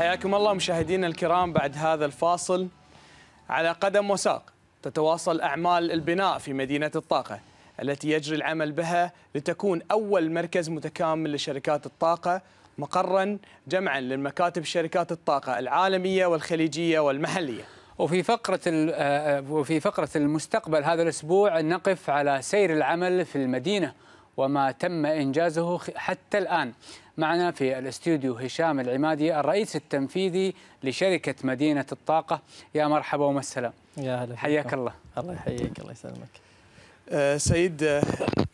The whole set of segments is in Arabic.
حياكم الله مشاهدينا الكرام بعد هذا الفاصل على قدم وساق تتواصل أعمال البناء في مدينة الطاقة التي يجري العمل بها لتكون أول مركز متكامل لشركات الطاقة مقرا جمعا للمكاتب شركات الطاقة العالمية والخليجية والمحلية وفي فقرة آه، آه، وفي فقرة المستقبل هذا الأسبوع نقف على سير العمل في المدينة وما تم إنجازه حتى الآن معنا في الاستوديو هشام العمادي الرئيس التنفيذي لشركة مدينة الطاقة يا مرحبا ومسهلا يا هلا حياك الله الله يحييك الله يسلمك آه، سيد آه،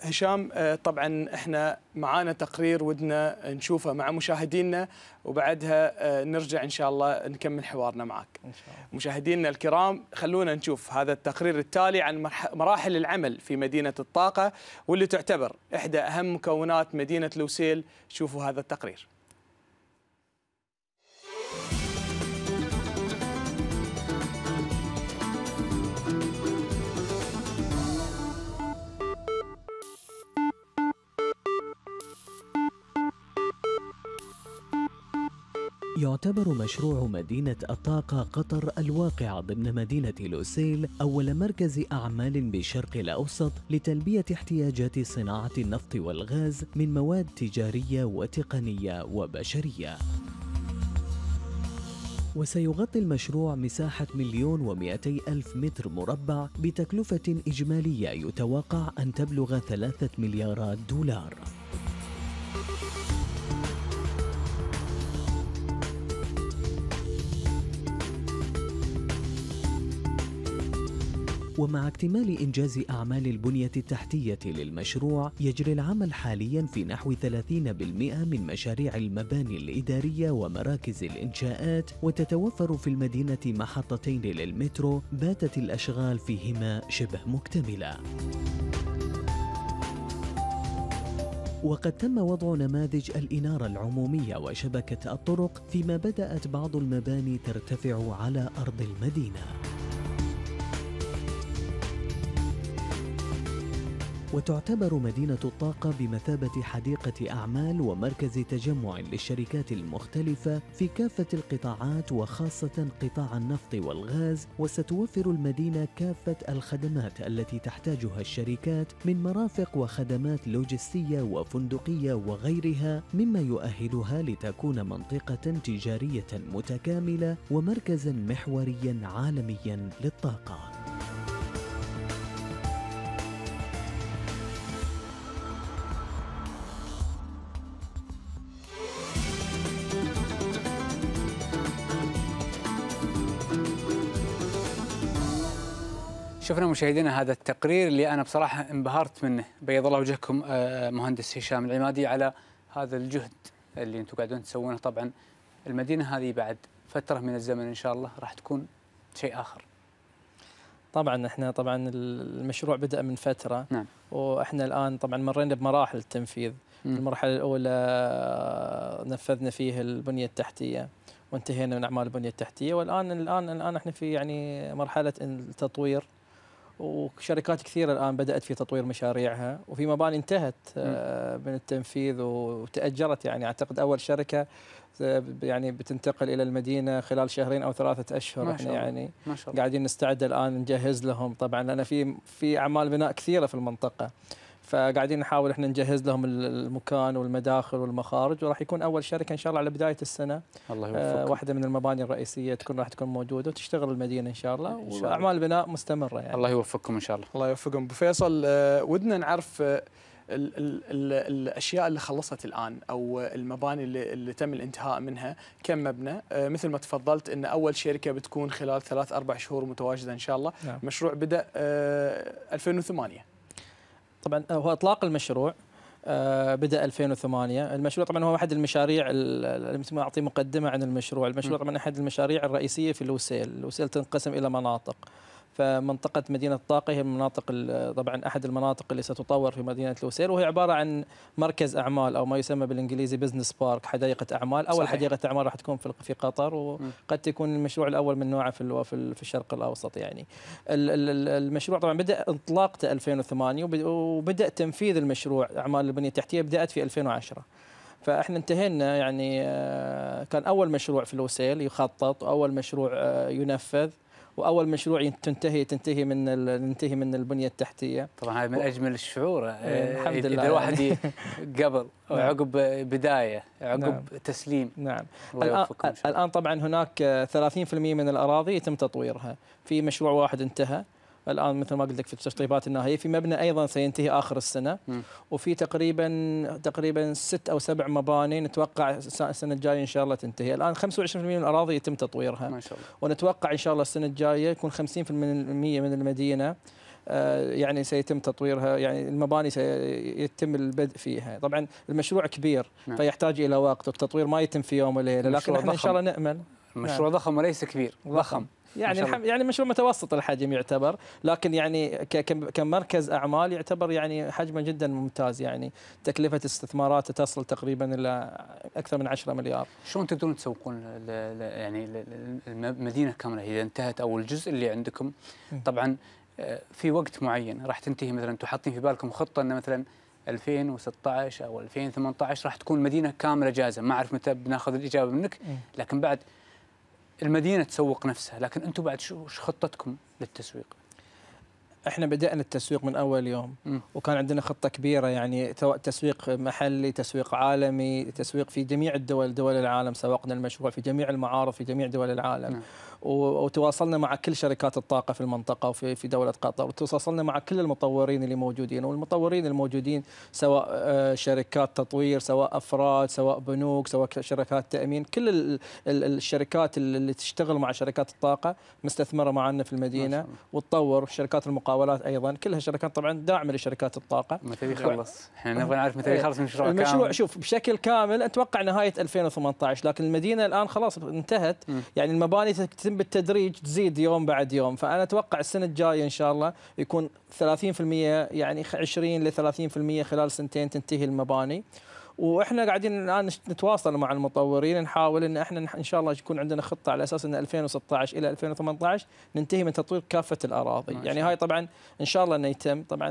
هشام آه، طبعا احنا معانا تقرير ودنا نشوفه مع مشاهدينا وبعدها نرجع ان شاء الله نكمل حوارنا معك إن شاء الله. مشاهدينا الكرام خلونا نشوف هذا التقرير التالي عن مراحل العمل في مدينه الطاقه واللي تعتبر احدى اهم مكونات مدينه لوسيل شوفوا هذا التقرير يعتبر مشروع مدينة الطاقة قطر الواقعة ضمن مدينة لوسيل أول مركز أعمال بالشرق الأوسط لتلبية احتياجات صناعة النفط والغاز من مواد تجارية وتقنية وبشرية. وسيغطي المشروع مساحة مليون ومئتي ألف متر مربع بتكلفة إجمالية يتوقع أن تبلغ ثلاثة مليارات دولار ومع اكتمال إنجاز أعمال البنية التحتية للمشروع يجري العمل حاليا في نحو 30% من مشاريع المباني الإدارية ومراكز الإنشاءات وتتوفر في المدينة محطتين للمترو باتت الأشغال فيهما شبه مكتملة وقد تم وضع نماذج الإنارة العمومية وشبكة الطرق فيما بدأت بعض المباني ترتفع على أرض المدينة وتعتبر مدينة الطاقة بمثابة حديقة أعمال ومركز تجمع للشركات المختلفة في كافة القطاعات وخاصة قطاع النفط والغاز وستوفر المدينة كافة الخدمات التي تحتاجها الشركات من مرافق وخدمات لوجستية وفندقية وغيرها مما يؤهلها لتكون منطقة تجارية متكاملة ومركزا محوريا عالميا للطاقة. شفنا مشاهدينا هذا التقرير اللي انا بصراحه انبهرت منه بيض الله وجهكم آه، مهندس هشام العمادي على هذا الجهد اللي انتم قاعدون تسوونه طبعا المدينه هذه بعد فتره من الزمن ان شاء الله راح تكون شيء اخر طبعا احنا طبعا المشروع بدا من فتره نعم. واحنا الان طبعا مرينا بمراحل التنفيذ مم. المرحله الاولى آه، نفذنا فيه البنيه التحتيه وانتهينا من اعمال البنيه التحتيه والان الان الان احنا في يعني مرحله التطوير وشركات كثيرة الآن بدأت في تطوير مشاريعها وفي مباني انتهت آه، من التنفيذ وتأجرت يعني أعتقد أول شركة آه، يعني بتنتقل إلى المدينة خلال شهرين أو ثلاثة أشهر ما شاء يعني ما شاء الله. قاعدين نستعد الآن نجهز لهم طبعا لأن في في أعمال بناء كثيرة في المنطقة فقاعدين نحاول احنا نجهز لهم المكان والمداخل والمخارج وراح يكون اول شركه ان شاء الله على بدايه السنه الله آه، يوفقك. آه واحده من المباني الرئيسيه تكون راح تكون موجوده وتشتغل المدينه ان شاء الله واعمال البناء مستمره يعني الله يوفقكم ان شاء الله الله يوفقكم ابو فيصل آه ودنا نعرف آه الـ الـ الاشياء اللي خلصت الان او آه، المباني اللي, اللي تم الانتهاء منها كم مبنى آه مثل ما تفضلت ان اول شركه بتكون خلال ثلاث اربع شهور متواجده ان شاء الله نعم. مشروع بدا آه 2008 طبعا آه، هو اطلاق المشروع آه، بدا 2008 المشروع طبعا هو احد المشاريع اللي اعطي مقدمه عن المشروع المشروع طبعا احد المشاريع الرئيسيه في الوسيل الوسيل تنقسم الى مناطق فمنطقة مدينة الطاقة هي المناطق طبعا أحد المناطق اللي ستطور في مدينة لوسيل وهي عبارة عن مركز أعمال أو ما يسمى بالإنجليزي بزنس بارك حديقة أعمال أول صحيح. حديقة أعمال راح تكون في قطر وقد تكون المشروع الأول من نوعه في في الشرق الأوسط يعني المشروع طبعا بدأ إطلاقته 2008 وبدأ تنفيذ المشروع أعمال البنية التحتية بدأت في 2010 فاحنا انتهينا يعني آه، كان اول مشروع في الوسيل يخطط واول مشروع آه، ينفذ واول مشروع تنتهي تنتهي من ننتهي من البنيه التحتيه طبعا هذا من اجمل الشعور إيه، إيه، الحمد لله اذا الواحد قبل وعقب نعم. عقب بدايه عقب نعم. تسليم نعم الله الان طبعا هناك 30% من الاراضي يتم تطويرها في مشروع واحد انتهى الان مثل ما قلت لك في التشطيبات النهائيه في مبنى ايضا سينتهي اخر السنه م. وفي تقريبا تقريبا ست او سبع مباني نتوقع السنه الجايه ان شاء الله تنتهي الان 25% من الاراضي يتم تطويرها ما شاء الله. ونتوقع ان شاء الله السنه الجايه يكون 50% من المدينه آه، يعني سيتم تطويرها يعني المباني سيتم البدء فيها طبعا المشروع كبير نعم. فيحتاج الى وقت والتطوير ما يتم في يوم وليله لكن احنا ان شاء الله نامل مشروع نعم. ضخم وليس كبير ضخم, يعني الحم... يعني مشروع متوسط الحجم يعتبر لكن يعني كمركز اعمال يعتبر يعني حجمه جدا ممتاز يعني تكلفه استثماراته تصل تقريبا الى اكثر من 10 مليار شلون تقدرون تسوقون يعني المدينه كامله اذا انتهت او الجزء اللي عندكم طبعا آه، في وقت معين راح تنتهي مثلا انتم حاطين في بالكم خطه ان مثلا 2016 او 2018 راح تكون مدينه كامله جاهزه ما اعرف متى بناخذ الاجابه منك لكن بعد المدينه تسوق نفسها لكن انتم بعد شو خطتكم للتسويق احنا بدانا التسويق من اول يوم م. وكان عندنا خطه كبيره يعني تسويق محلي تسويق عالمي تسويق في جميع الدول دول العالم سوقنا المشروع في جميع المعارض في جميع دول العالم م. وتواصلنا مع كل شركات الطاقه في المنطقه وفي في دوله قطر وتواصلنا مع كل المطورين اللي موجودين والمطورين الموجودين سواء آه، شركات تطوير سواء افراد سواء بنوك سواء شركات تامين كل الشركات اللي تشتغل مع شركات الطاقه مستثمره معنا في المدينه وتطور شركات المقاومة المقاولات ايضا كلها شركات طبعا داعمه لشركات الطاقه متى يخلص؟ احنا نبغى نعرف متى إيه. يخلص المشروع كامل المشروع شوف بشكل كامل اتوقع نهايه 2018 لكن المدينه الان خلاص انتهت م. يعني المباني تتم بالتدريج تزيد يوم بعد يوم فانا اتوقع السنه الجايه ان شاء الله يكون 30% يعني 20 ل 30% خلال سنتين تنتهي المباني واحنا قاعدين الان نتواصل مع المطورين نحاول ان احنا ان شاء الله يكون عندنا خطه على اساس ان 2016 الى 2018 ننتهي من تطوير كافه الاراضي، يعني هاي طبعا ان شاء الله انه يتم، طبعا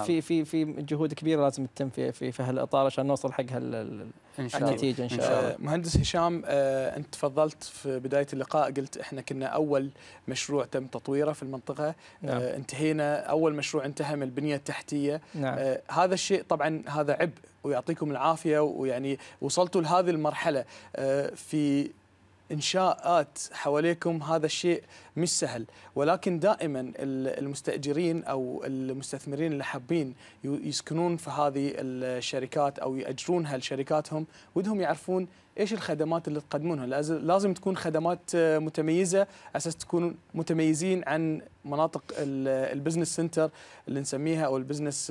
في في في جهود كبيره لازم تتم في في, في هالاطار عشان نوصل حق هال ان شاء الله نتيجه ان شاء الله مهندس هشام آه، انت تفضلت في بدايه اللقاء قلت احنا كنا اول مشروع تم تطويره في المنطقه نعم. آه، انتهينا اول مشروع انتهى من البنيه التحتيه نعم. آه، هذا الشيء طبعا هذا عبء ويعطيكم العافيه ويعني وصلتوا لهذه المرحله في انشاءات حواليكم هذا الشيء مش سهل ولكن دائما المستاجرين او المستثمرين اللي حابين يسكنون في هذه الشركات او ياجرونها لشركاتهم ودهم يعرفون ايش الخدمات اللي تقدمونها لازم تكون خدمات آه، متميزه اساس تكون متميزين عن مناطق البزنس سنتر اللي نسميها او البزنس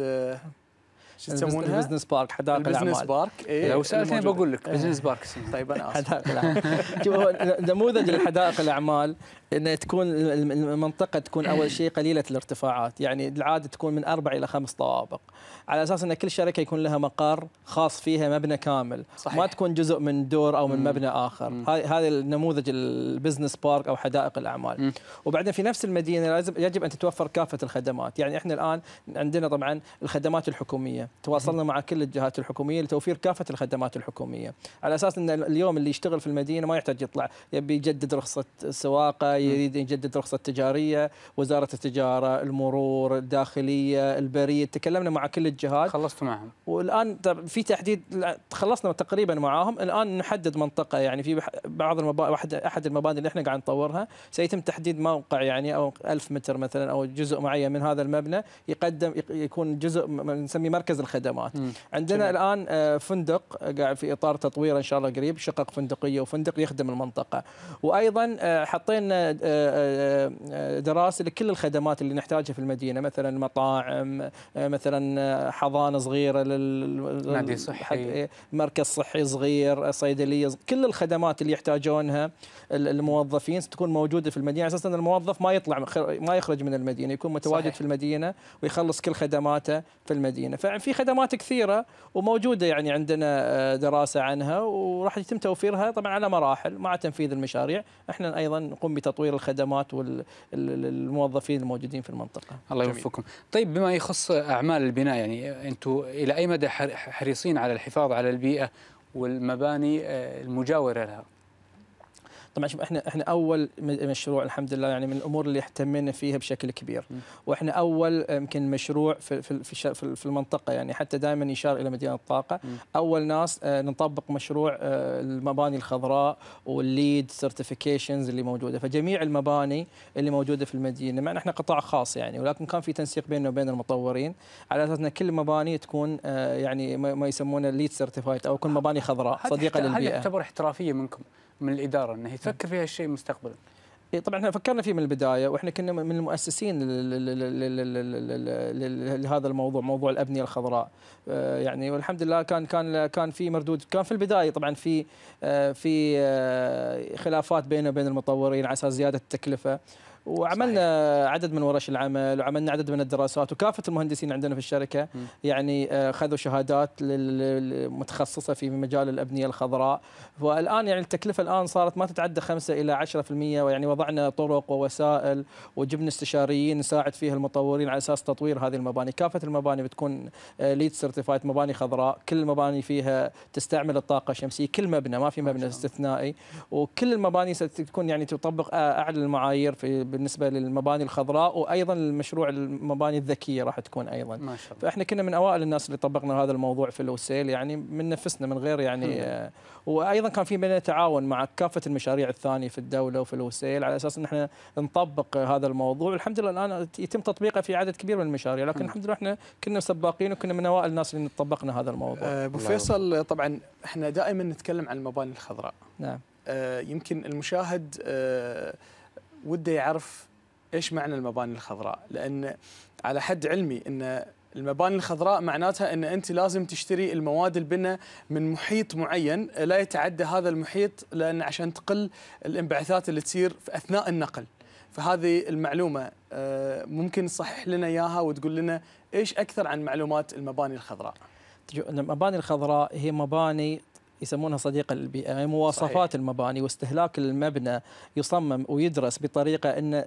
شو يسمونها؟ البزنس بارك حدائق الاعمال البزنس بارك إيه لو سالتني بقول لك إيه. بزنس بارك طيب انا اسف حدائق الاعمال نموذج الحدائق الاعمال ان تكون المنطقه تكون اول شيء قليله الارتفاعات يعني العاده تكون من اربع الى خمس طوابق على اساس ان كل شركه يكون لها مقر خاص فيها مبنى كامل صحيح. ما تكون جزء من دور او من مم. مبنى اخر هذا النموذج البزنس بارك او حدائق الاعمال مم. وبعدين في نفس المدينه لازم يجب ان تتوفر كافه الخدمات يعني احنا الان عندنا طبعا الخدمات الحكوميه تواصلنا مع كل الجهات الحكوميه لتوفير كافه الخدمات الحكوميه على اساس ان اليوم اللي يشتغل في المدينه ما يحتاج يطلع يبي يجدد رخصه سواقه يريد يجدد رخصه تجاريه وزاره التجاره المرور الداخليه البريد تكلمنا مع كل الجهات خلصت معهم والان في تحديد خلصنا تقريبا معاهم الان نحدد منطقه يعني في بعض المباني احد المباني اللي احنا قاعد نطورها سيتم تحديد موقع يعني او 1000 متر مثلا او جزء معين من هذا المبنى يقدم يكون جزء نسميه مركز الخدمات مم. عندنا جميل. الان آه، فندق آه، قاعد في اطار تطوير ان شاء الله قريب شقق فندقيه وفندق يخدم المنطقه وايضا آه، حطينا دراسه لكل الخدمات اللي نحتاجها في المدينه مثلا مطاعم مثلا حضانه صغيره لل نادي صحي مركز صحي صغير صيدليه كل الخدمات اللي يحتاجونها الموظفين تكون موجوده في المدينه اساسا الموظف ما يطلع ما يخرج من المدينه يكون متواجد صحيح. في المدينه ويخلص كل خدماته في المدينه في خدمات كثيره وموجوده يعني عندنا آه، دراسه عنها وراح يتم توفيرها طبعا على مراحل مع تنفيذ المشاريع احنا ايضا نقوم بتطوير الخدمات والموظفين الموجودين في المنطقه الله يوفقكم طيب بما يخص اعمال البناء يعني انتم الى اي مدى حريصين على الحفاظ على البيئه والمباني آه، المجاوره لها طبعا شوف احنا احنا اول مشروع الحمد لله يعني من الامور اللي اهتمينا فيها بشكل كبير واحنا اول يمكن مشروع في في في المنطقه يعني حتى دائما يشار الى مدينه الطاقه اول ناس آه، نطبق مشروع آه، المباني الخضراء والليد سيرتيفيكيشنز اللي موجوده فجميع المباني اللي موجوده في المدينه مع ان احنا قطاع خاص يعني ولكن كان في تنسيق بيننا وبين المطورين على اساس ان كل المباني تكون آه، يعني ما يسمونه ليد سيرتيفايد او كل مباني خضراء صديقه للبيئه هل يعتبر احترافيه منكم من الاداره انه يفكر في هالشيء مستقبلا. طبعا احنا فكرنا فيه من البدايه واحنا كنا من المؤسسين لهذا الموضوع موضوع الابنيه الخضراء يعني والحمد لله كان كان كان في مردود كان في البدايه طبعا في في خلافات بيننا وبين المطورين على اساس زياده التكلفه وعملنا صحيح. عدد من ورش العمل وعملنا عدد من الدراسات وكافه المهندسين عندنا في الشركه م. يعني آه، خذوا شهادات متخصصه في مجال الابنيه الخضراء والان يعني التكلفه الان صارت ما تتعدى 5 الى 10% ويعني وضعنا طرق ووسائل وجبنا استشاريين نساعد فيها المطورين على اساس تطوير هذه المباني كافه المباني بتكون ليد آه، سيرتيفايد مباني خضراء كل المباني فيها تستعمل الطاقه الشمسيه كل مبنى ما في مبنى استثنائي وكل المباني ستكون يعني تطبق آه، اعلى المعايير في بالنسبه للمباني الخضراء وايضا المشروع المباني الذكيه راح تكون ايضا ما شاء الله. فاحنا كنا من اوائل الناس اللي طبقنا هذا الموضوع في الوسيل يعني من نفسنا من غير يعني آه، وايضا كان في بيننا تعاون مع كافه المشاريع الثانيه في الدوله وفي الوسيل على اساس ان احنا نطبق هذا الموضوع الحمد لله الان يتم تطبيقه في عدد كبير من المشاريع لكن الحمد لله احنا كنا سباقين وكنا من اوائل الناس اللي طبقنا هذا الموضوع آه، ابو فيصل طبعا احنا دائما نتكلم عن المباني الخضراء نعم آه، يمكن المشاهد وده يعرف ايش معنى المباني الخضراء لان على حد علمي ان المباني الخضراء معناتها ان انت لازم تشتري المواد البناء من محيط معين لا يتعدى هذا المحيط لان عشان تقل الانبعاثات اللي تصير في اثناء النقل فهذه المعلومه آه، ممكن تصحح لنا اياها وتقول لنا ايش اكثر عن معلومات المباني الخضراء المباني الخضراء هي مباني يسمونها صديق البيئه يعني مواصفات صحيح. المباني واستهلاك المبنى يصمم ويدرس بطريقه ان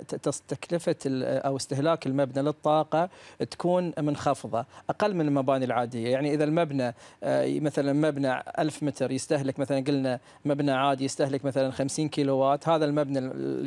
تكلفه او استهلاك المبنى للطاقه تكون منخفضه اقل من المباني العاديه يعني اذا المبنى آه، مثلا مبنى 1000 متر يستهلك مثلا قلنا مبنى عادي يستهلك مثلا 50 كيلووات هذا المبنى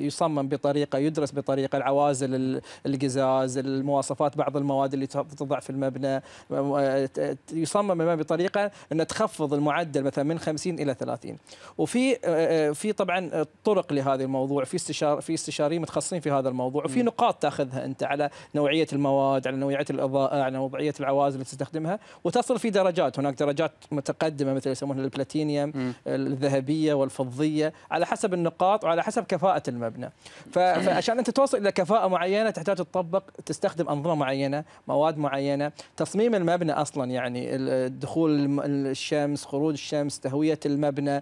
يصمم بطريقه يدرس بطريقه العوازل القزاز المواصفات بعض المواد اللي تضع في المبنى آه، يصمم المبنى بطريقه انه تخفض المعدل مثلا من 50 الى 30 وفي آه، آه، في طبعا آه، طرق لهذا الموضوع في استشار في استشاريين متخصصين في هذا الموضوع وفي نقاط تاخذها انت على نوعيه المواد على نوعيه الاضاءه على وضعيه العوازل اللي تستخدمها وتصل في درجات هناك درجات متقدمه مثل يسمونها البلاتينيوم الذهبيه والفضيه على حسب النقاط وعلى حسب كفاءه المبنى فعشان انت توصل الى كفاءه معينه تحتاج تطبق تستخدم انظمه معينه مواد معينه تصميم المبنى اصلا يعني دخول الشمس خروج الشمس هويه المبنى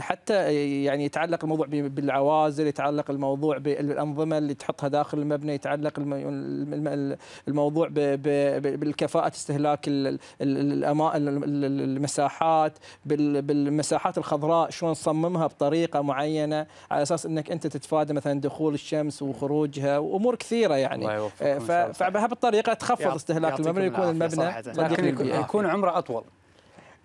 حتى يعني يتعلق الموضوع بالعوازل يتعلق الموضوع بالانظمه اللي تحطها داخل المبنى يتعلق الموضوع بالكفاءه استهلاك المساحات بالمساحات الخضراء شلون تصممها بطريقه معينه على اساس انك انت تتفادى مثلا دخول الشمس وخروجها وامور كثيره يعني الطريقة تخفض استهلاك المبنى يكون المبنى يكون عمره اطول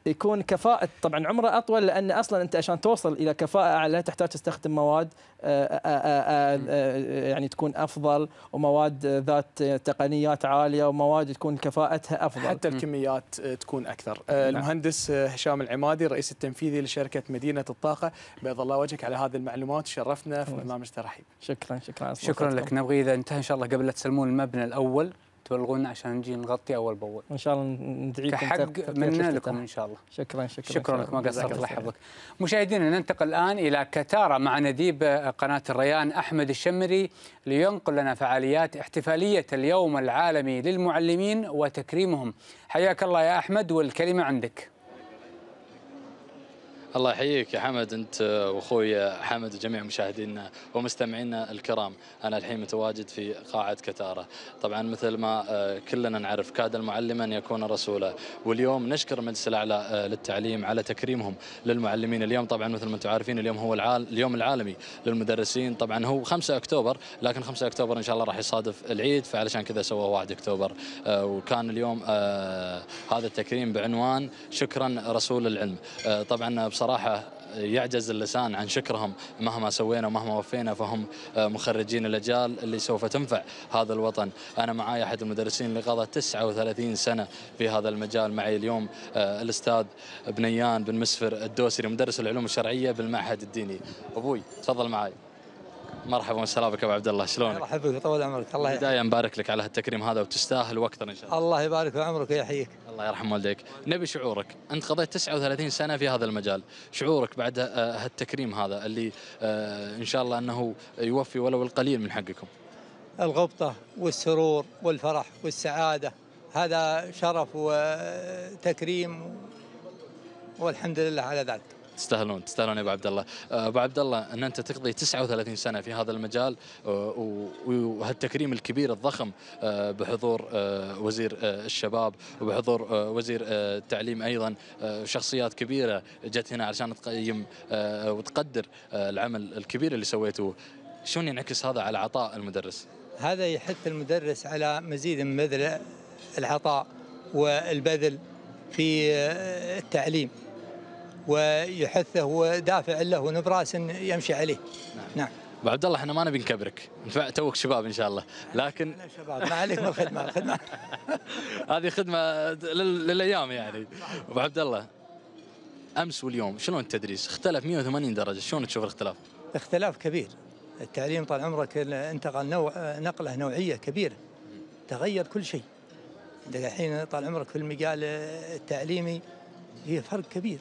يكون كفاءة طبعا عمره أطول لأن أصلا أنت عشان توصل إلى كفاءة أعلى تحتاج تستخدم مواد آه، آه، آه، يعني تكون أفضل ومواد ذات تقنيات عالية ومواد تكون كفاءتها أفضل حتى الكميات تكون أكثر نعم. المهندس هشام العمادي رئيس التنفيذي لشركة مدينة الطاقة بيض الله وجهك على هذه المعلومات شرفنا في برنامج ترحيب شكرا شكرا شكرا لك نبغي إذا انتهى إن شاء الله قبل لا تسلمون المبنى الأول تبلغونا عشان نجي نغطي اول باول ان شاء الله ندعيكم كحق منا لكم ان شاء الله شكرا شكرا شكرا لك ما قصرت الله يحفظك مشاهدينا ننتقل الان الى كتاره مع نديب قناه الريان احمد الشمري لينقل لنا فعاليات احتفاليه اليوم العالمي للمعلمين وتكريمهم حياك الله يا احمد والكلمه عندك الله يحييك يا حمد انت واخوي حمد وجميع مشاهدينا ومستمعينا الكرام، انا الحين متواجد في قاعه كتاره، طبعا مثل ما آه، كلنا نعرف كاد المعلم ان يكون رسولا، واليوم نشكر المجلس الاعلى آه، للتعليم على تكريمهم للمعلمين، اليوم طبعا مثل ما انتم عارفين اليوم هو العال اليوم العالمي للمدرسين، طبعا هو 5 اكتوبر، لكن 5 اكتوبر ان شاء الله راح يصادف العيد فعلشان كذا سووه 1 اكتوبر، آه، وكان اليوم هذا التكريم بعنوان شكرا رسول العلم، طبعا بصراحه صراحة يعجز اللسان عن شكرهم مهما سوينا ومهما وفينا فهم مخرجين الأجيال اللي سوف تنفع هذا الوطن أنا معاي أحد المدرسين اللي قضى 39 سنة في هذا المجال معي اليوم آه، الأستاذ بنيان بن مسفر الدوسري مدرس العلوم الشرعية بالمعهد الديني أبوي تفضل معاي مرحبا وسهلا بك ابو عبد الله شلونك؟ مرحبا بك طول عمرك الله يحييك. بدايه نبارك لك على هالتكريم هذا وتستاهل واكثر ان شاء الله. الله يبارك في عمرك ويحييك. الله يرحم والديك نبي شعورك انت قضيت 39 سنه في هذا المجال شعورك بعد هالتكريم هذا اللي آه، ان شاء الله انه يوفي ولو القليل من حقكم الغبطه والسرور والفرح والسعاده هذا شرف وتكريم والحمد لله على ذلك تستاهلون تستاهلون يا ابو عبد الله آه، ابو عبد الله ان انت تقضي 39 سنه في هذا المجال آه، وهالتكريم الكبير الضخم آه، بحضور وزير الشباب وبحضور وزير التعليم ايضا شخصيات كبيره جت هنا علشان تقيم وتقدر العمل الكبير اللي سويته شلون ينعكس هذا على عطاء المدرس؟ هذا يحث المدرس على مزيد من بذل العطاء والبذل في التعليم ويحثه ودافع له ونبراس يمشي عليه نعم, نعم. ابو عبد الله احنا ما نبي نكبرك توك شباب ان شاء الله لكن انا شباب ما عليكم الخدمه الخدمه هذه خدمه للايام يعني ابو عبد الله امس واليوم شلون التدريس اختلف 180 درجه شلون تشوف الاختلاف اختلاف كبير التعليم طال عمرك انتقل نوع نقله نوعيه كبيره تغير كل شيء الحين طال عمرك في المجال التعليمي هي فرق كبير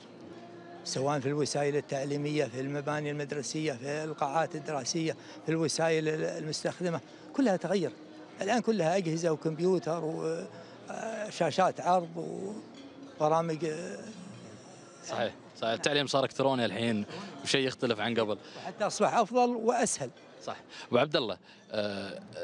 سواء في الوسائل التعليمية في المباني المدرسية في القاعات الدراسية في الوسائل المستخدمة كلها تغير الآن كلها أجهزة وكمبيوتر وشاشات آه، عرض وبرامج آه، صحيح صحيح التعليم صار الكتروني الحين وشيء يختلف عن قبل وحتى اصبح افضل واسهل صح ابو عبد الله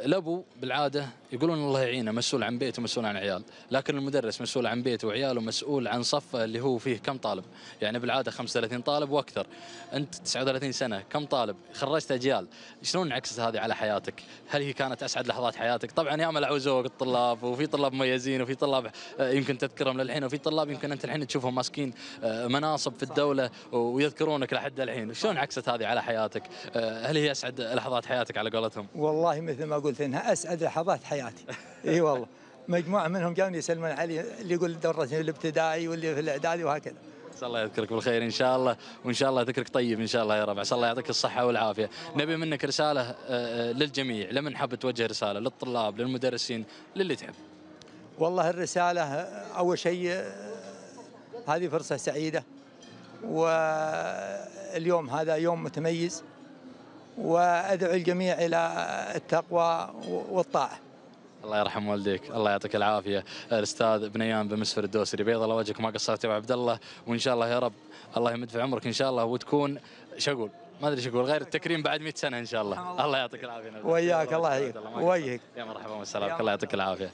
الابو آه، بالعاده يقولون الله يعينه مسؤول عن بيته ومسؤول عن عيال لكن المدرس مسؤول عن بيته وعياله مسؤول عن صفه اللي هو فيه كم طالب يعني بالعاده 35 طالب واكثر انت 39 سنه كم طالب خرجت اجيال شلون انعكست هذه على حياتك هل هي كانت اسعد لحظات حياتك طبعا ياما العوزوق الطلاب وفي طلاب مميزين وفي طلاب آه، يمكن تذكرهم للحين وفي طلاب يمكن انت الحين تشوفهم ماسكين آه، مناصب في الدوله ويذكرونك لحد الحين شلون انعكست هذه على حياتك هل هي اسعد لحظات حياتك على قولتهم والله والله مثل ما قلت انها اسعد لحظات حياتي اي والله مجموعه منهم جاوني يسلمون علي اللي يقول درسني في الابتدائي واللي في الاعدادي وهكذا الله يذكرك بالخير ان شاء الله وان شاء الله ذكرك طيب ان شاء الله يا رب عسى الله يعطيك الصحه والعافيه نبي منك رساله آه، آه، للجميع لمن حاب توجه رساله للطلاب للمدرسين للي تحب والله الرساله اول شيء آه، هذه فرصه سعيده واليوم هذا يوم متميز وادعو الجميع الى التقوى والطاعه. الله يرحم والديك، الله يعطيك العافيه، الاستاذ بنيان بن مسفر الدوسري بيض الله وجهك ما قصرت يا ابو عبد الله وان شاء الله يا رب الله يمد في عمرك ان شاء الله وتكون شقول ما ادري شو اقول غير التكريم بعد 100 سنه ان شاء الله، الله يعطيك العافيه وياك الله يحييك وياك يا مرحبا وسلامك الله يعطيك العافيه.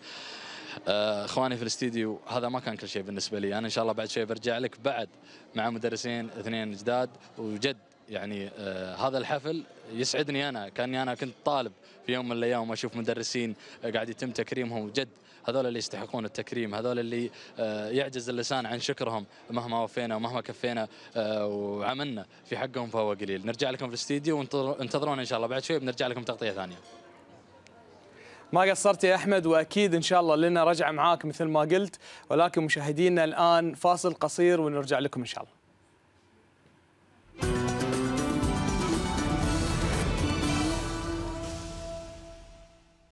آه، اخواني في الاستديو هذا ما كان كل شيء بالنسبه لي انا ان شاء الله بعد شوي برجع لك بعد مع مدرسين اثنين جداد وجد يعني آه هذا الحفل يسعدني انا كاني انا كنت طالب في يوم من الايام واشوف مدرسين قاعد يتم تكريمهم جد هذول اللي يستحقون التكريم هذول اللي آه يعجز اللسان عن شكرهم مهما وفينا ومهما كفينا آه وعملنا في حقهم فهو قليل نرجع لكم في الاستديو وانتظرونا ان شاء الله بعد شوي بنرجع لكم تغطيه ثانيه ما قصرت يا احمد واكيد ان شاء الله لنا رجعه معاك مثل ما قلت ولكن مشاهدينا الان فاصل قصير ونرجع لكم ان شاء الله